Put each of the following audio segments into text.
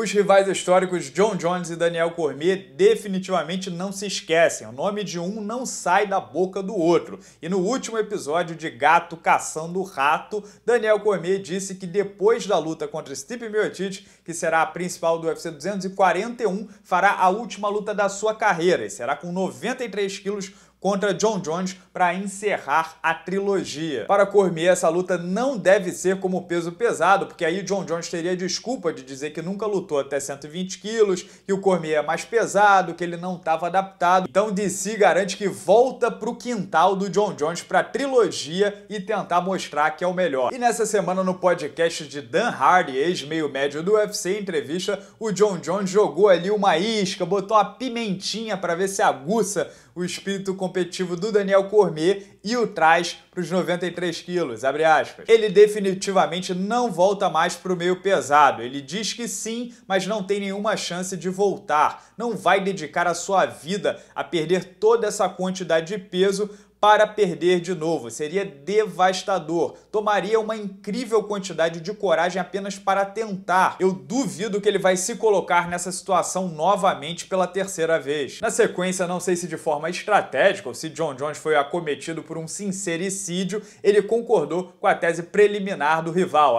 Os rivais históricos John Jones e Daniel Cormier definitivamente não se esquecem. O nome de um não sai da boca do outro. E no último episódio de Gato Caçando Rato, Daniel Cormier disse que depois da luta contra Stipe Miocic, que será a principal do UFC 241, fará a última luta da sua carreira e será com 93 quilos contra John Jones para encerrar a trilogia. Para Cormier, essa luta não deve ser como peso pesado, porque aí John Jones teria desculpa de dizer que nunca lutou até 120 quilos, que o Cormier é mais pesado, que ele não estava adaptado. Então DC garante que volta pro quintal do John Jones para trilogia e tentar mostrar que é o melhor. E nessa semana no podcast de Dan Hardy, ex-meio médio do UFC, entrevista, o John Jones jogou ali uma isca, botou uma pimentinha para ver se aguça o espírito competitivo do Daniel Cormier e o traz para os 93 quilos, Ele definitivamente não volta mais para o meio pesado. Ele diz que sim, mas não tem nenhuma chance de voltar. Não vai dedicar a sua vida a perder toda essa quantidade de peso para perder de novo. Seria devastador. Tomaria uma incrível quantidade de coragem apenas para tentar. Eu duvido que ele vai se colocar nessa situação novamente pela terceira vez. Na sequência, não sei se de forma estratégica ou se John Jones foi acometido por um sincericídio, ele concordou com a tese preliminar do rival,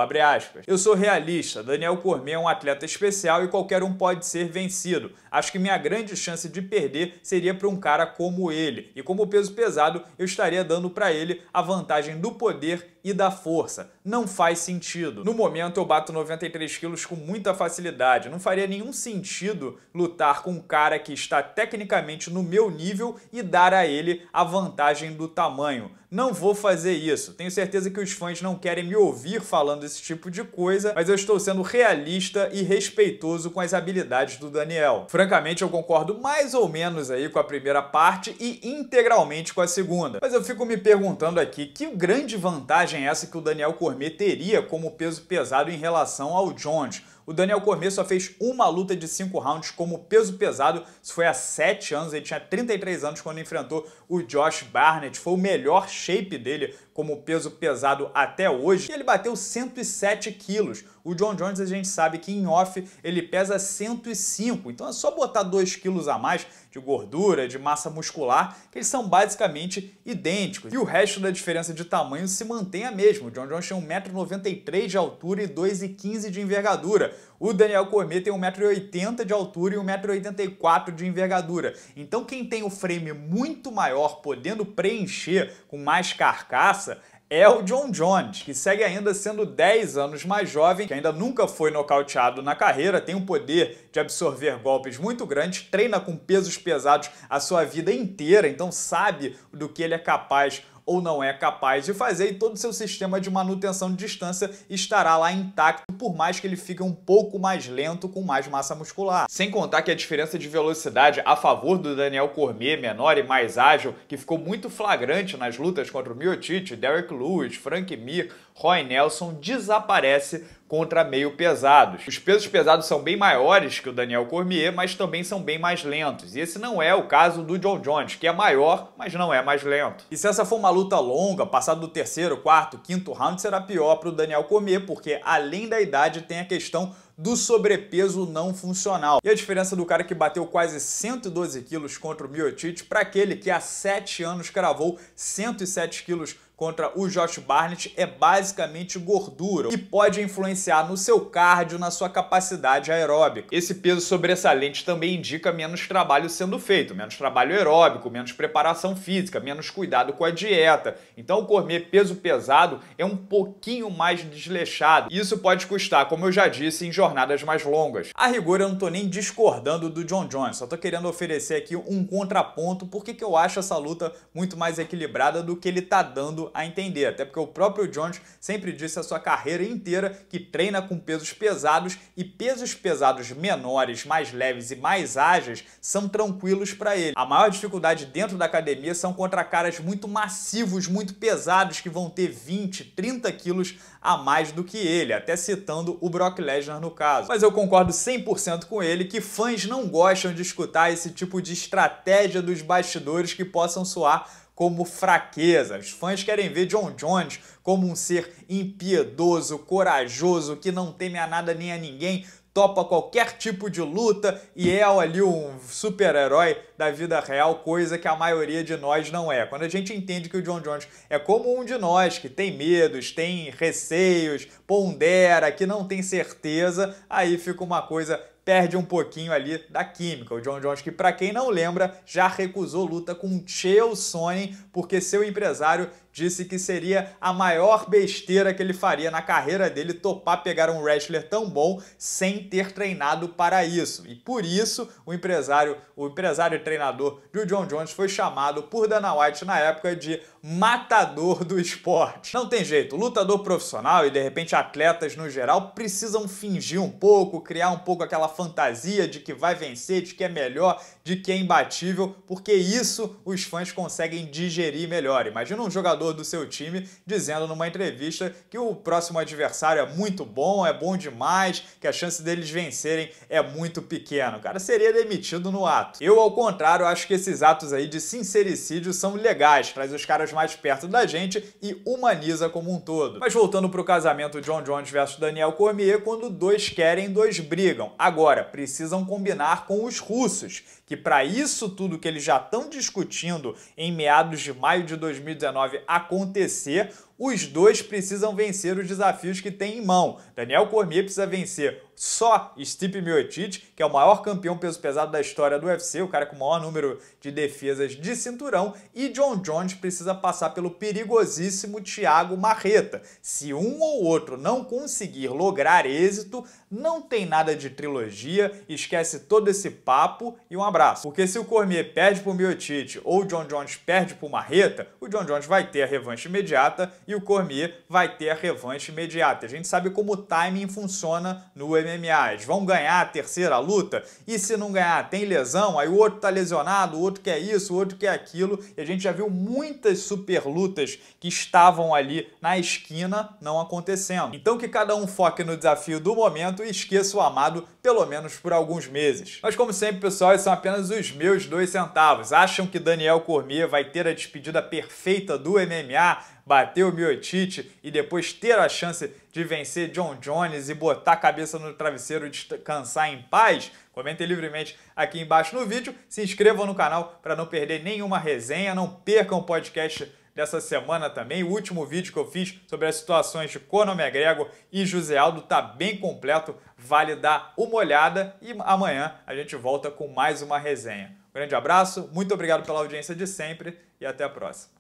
Eu sou realista, Daniel Cormier é um atleta especial e qualquer um pode ser vencido. Acho que minha grande chance de perder seria para um cara como ele. E como o peso pesado, eu estaria dando para ele a vantagem do poder e da força. Não faz sentido. No momento eu bato 93 quilos com muita facilidade. Não faria nenhum sentido lutar com um cara que está tecnicamente no meu nível e dar a ele a vantagem do tamanho. Não vou fazer isso. Tenho certeza que os fãs não querem me ouvir falando esse tipo de coisa, mas eu estou sendo realista e respeitoso com as habilidades do Daniel. Francamente, eu concordo mais ou menos aí com a primeira parte e integralmente com a segunda segunda. Mas eu fico me perguntando aqui que grande vantagem é essa que o Daniel Cormier teria como peso pesado em relação ao Jones o Daniel Cormier só fez uma luta de cinco rounds como peso pesado, isso foi há sete anos, ele tinha 33 anos quando enfrentou o Josh Barnett, foi o melhor shape dele como peso pesado até hoje, e ele bateu 107 quilos. O John Jones a gente sabe que em off ele pesa 105, então é só botar 2 quilos a mais de gordura, de massa muscular, que eles são basicamente idênticos. E o resto da diferença de tamanho se mantém a mesma. O John Jones tem 1,93m de altura e 2,15m de envergadura o Daniel Cormier tem 1,80m de altura e 1,84m de envergadura. Então quem tem o frame muito maior, podendo preencher com mais carcaça, é o John Jones, que segue ainda sendo 10 anos mais jovem, que ainda nunca foi nocauteado na carreira, tem um poder de absorver golpes muito grande, treina com pesos pesados a sua vida inteira, então sabe do que ele é capaz ou não é capaz de fazer, e todo o seu sistema de manutenção de distância estará lá intacto, por mais que ele fique um pouco mais lento com mais massa muscular. Sem contar que a diferença de velocidade a favor do Daniel Cormier, menor e mais ágil, que ficou muito flagrante nas lutas contra o Miotite, Derek Lewis, Frank Mir, Roy Nelson, desaparece contra meio pesados. Os pesos pesados são bem maiores que o Daniel Cormier, mas também são bem mais lentos. E esse não é o caso do John Jones, que é maior, mas não é mais lento. E se essa for uma luta longa, passado do terceiro, quarto, quinto round, será pior para o Daniel Cormier, porque além da idade tem a questão do sobrepeso não funcional. E a diferença do cara que bateu quase 112 quilos contra o Miocic para aquele que há 7 anos cravou 107 quilos contra o Josh Barnett é basicamente gordura e pode influenciar no seu cardio, na sua capacidade aeróbica. Esse peso sobressalente também indica menos trabalho sendo feito, menos trabalho aeróbico, menos preparação física, menos cuidado com a dieta. Então, comer peso pesado é um pouquinho mais desleixado. Isso pode custar, como eu já disse, em jornadas mais longas. A rigor, eu não estou nem discordando do John Jones, só estou querendo oferecer aqui um contraponto porque que eu acho essa luta muito mais equilibrada do que ele está dando a entender, até porque o próprio Jones sempre disse a sua carreira inteira que treina com pesos pesados e pesos pesados menores, mais leves e mais ágeis são tranquilos para ele. A maior dificuldade dentro da academia são contra caras muito massivos, muito pesados, que vão ter 20, 30 quilos a mais do que ele, até citando o Brock Lesnar no caso. Mas eu concordo 100% com ele que fãs não gostam de escutar esse tipo de estratégia dos bastidores que possam soar como fraqueza. Os fãs querem ver John Jones como um ser impiedoso, corajoso, que não teme a nada nem a ninguém, topa qualquer tipo de luta e é ali um super-herói da vida real, coisa que a maioria de nós não é. Quando a gente entende que o John Jones é como um de nós, que tem medos, tem receios, pondera, que não tem certeza, aí fica uma coisa perde um pouquinho ali da química. O John Jones, que para quem não lembra, já recusou luta com Chael Sonnen porque seu empresário disse que seria a maior besteira que ele faria na carreira dele topar pegar um wrestler tão bom sem ter treinado para isso. E por isso o empresário, o empresário e treinador do John Jones foi chamado por Dana White na época de matador do esporte. Não tem jeito, lutador profissional e de repente atletas no geral precisam fingir um pouco, criar um pouco aquela fantasia de que vai vencer, de que é melhor, de que é imbatível, porque isso os fãs conseguem digerir melhor. Imagina um jogador do seu time, dizendo numa entrevista que o próximo adversário é muito bom, é bom demais, que a chance deles vencerem é muito pequena. O cara seria demitido no ato. Eu, ao contrário, acho que esses atos aí de sincericídio são legais, traz os caras mais perto da gente e humaniza como um todo. Mas voltando pro casamento John Jones versus Daniel Cormier, quando dois querem, dois brigam. Agora, precisam combinar com os russos, que para isso tudo que eles já estão discutindo em meados de maio de 2019 acontecer os dois precisam vencer os desafios que têm em mão. Daniel Cormier precisa vencer só Stipe Miocic, que é o maior campeão peso pesado da história do UFC, o cara com o maior número de defesas de cinturão, e John Jones precisa passar pelo perigosíssimo Thiago Marreta. Se um ou outro não conseguir lograr êxito, não tem nada de trilogia, esquece todo esse papo e um abraço. Porque se o Cormier perde pro Miocic ou o John Jones perde pro Marreta, o John Jones vai ter a revanche imediata e o Cormier vai ter a revanche imediata. A gente sabe como o timing funciona no MMA. Eles vão ganhar a terceira luta e se não ganhar, tem lesão, aí o outro tá lesionado, o outro quer isso, o outro quer aquilo. E a gente já viu muitas super lutas que estavam ali na esquina não acontecendo. Então que cada um foque no desafio do momento e esqueça o amado pelo menos por alguns meses. Mas como sempre, pessoal, esses são apenas os meus dois centavos. Acham que Daniel Cormier vai ter a despedida perfeita do MMA? bater o Miotite e depois ter a chance de vencer John Jones e botar a cabeça no travesseiro e descansar em paz? Comentem livremente aqui embaixo no vídeo. Se inscrevam no canal para não perder nenhuma resenha, não percam o podcast dessa semana também. O último vídeo que eu fiz sobre as situações de Conor McGregor e José Aldo está bem completo, vale dar uma olhada e amanhã a gente volta com mais uma resenha. Um grande abraço, muito obrigado pela audiência de sempre e até a próxima.